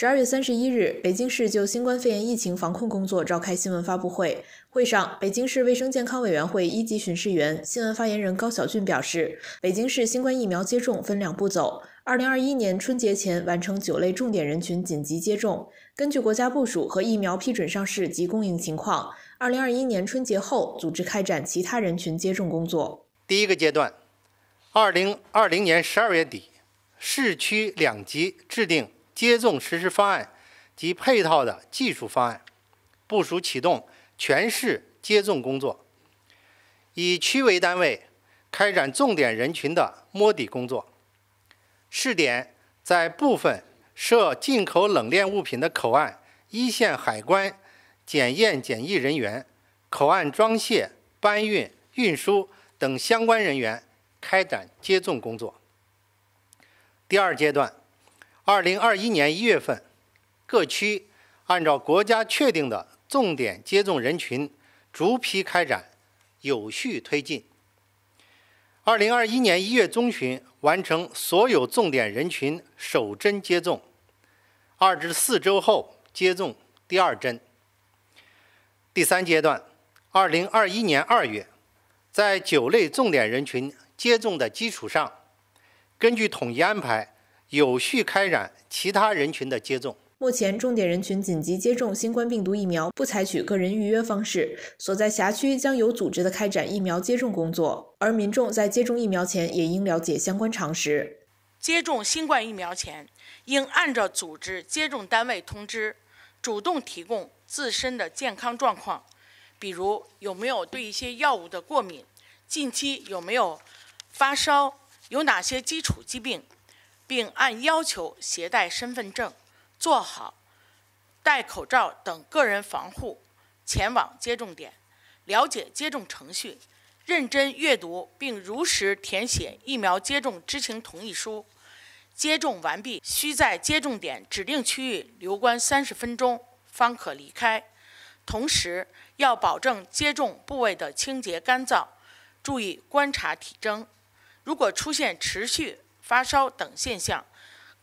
十二月三十一日，北京市就新冠肺炎疫情防控工作召开新闻发布会。会上，北京市卫生健康委员会一级巡视员、新闻发言人高晓俊表示，北京市新冠疫苗接种分两步走：二零二一年春节前完成九类重点人群紧急接种；根据国家部署和疫苗批准上市及供应情况，二零二一年春节后组织开展其他人群接种工作。第一个阶段，二零二零年十二月底，市区两级制定。接种实施方案及配套的技术方案，部署启动全市接种工作，以区为单位开展重点人群的摸底工作，试点在部分设进口冷链物品的口岸一线海关检验检疫人员、口岸装卸搬运、运输等相关人员开展接种工作。第二阶段。二零二一年一月份，各区按照国家确定的重点接种人群，逐批开展，有序推进。二零二一年一月中旬完成所有重点人群首针接种，二至四周后接种第二针。第三阶段，二零二一年二月，在九类重点人群接种的基础上，根据统一安排。有序开展其他人群的接种。目前，重点人群紧急接种新冠病毒疫苗不采取个人预约方式，所在辖区将有组织地开展疫苗接种工作。而民众在接种疫苗前也应了解相关常识。接种新冠疫苗前，应按照组织接种单位通知，主动提供自身的健康状况，比如有没有对一些药物的过敏，近期有没有发烧，有哪些基础疾病。并按要求携带身份证，做好戴口罩等个人防护，前往接种点，了解接种程序，认真阅读并如实填写疫苗接种知情同意书。接种完毕，需在接种点指定区域留观三十分钟方可离开。同时，要保证接种部位的清洁干燥，注意观察体征。如果出现持续，发烧等现象，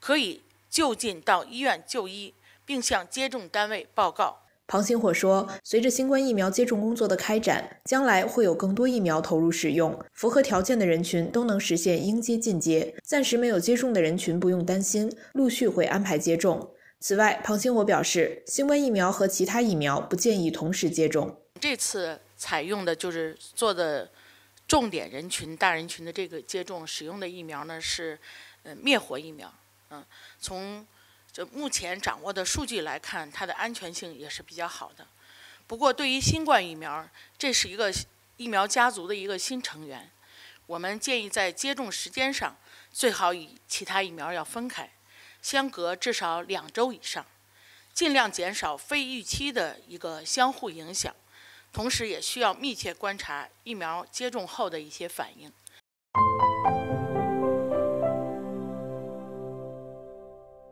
可以就近到医院就医，并向接种单位报告。庞星火说，随着新冠疫苗接种工作的开展，将来会有更多疫苗投入使用，符合条件的人群都能实现应接尽接。暂时没有接种的人群不用担心，陆续会安排接种。此外，庞星火表示，新冠疫苗和其他疫苗不建议同时接种。这次采用的就是做的。重点人群、大人群的这个接种使用的疫苗呢是，呃灭活疫苗，嗯，从就目前掌握的数据来看，它的安全性也是比较好的。不过，对于新冠疫苗，这是一个疫苗家族的一个新成员，我们建议在接种时间上最好与其他疫苗要分开，相隔至少两周以上，尽量减少非预期的一个相互影响。同时，也需要密切观察疫苗接种后的一些反应。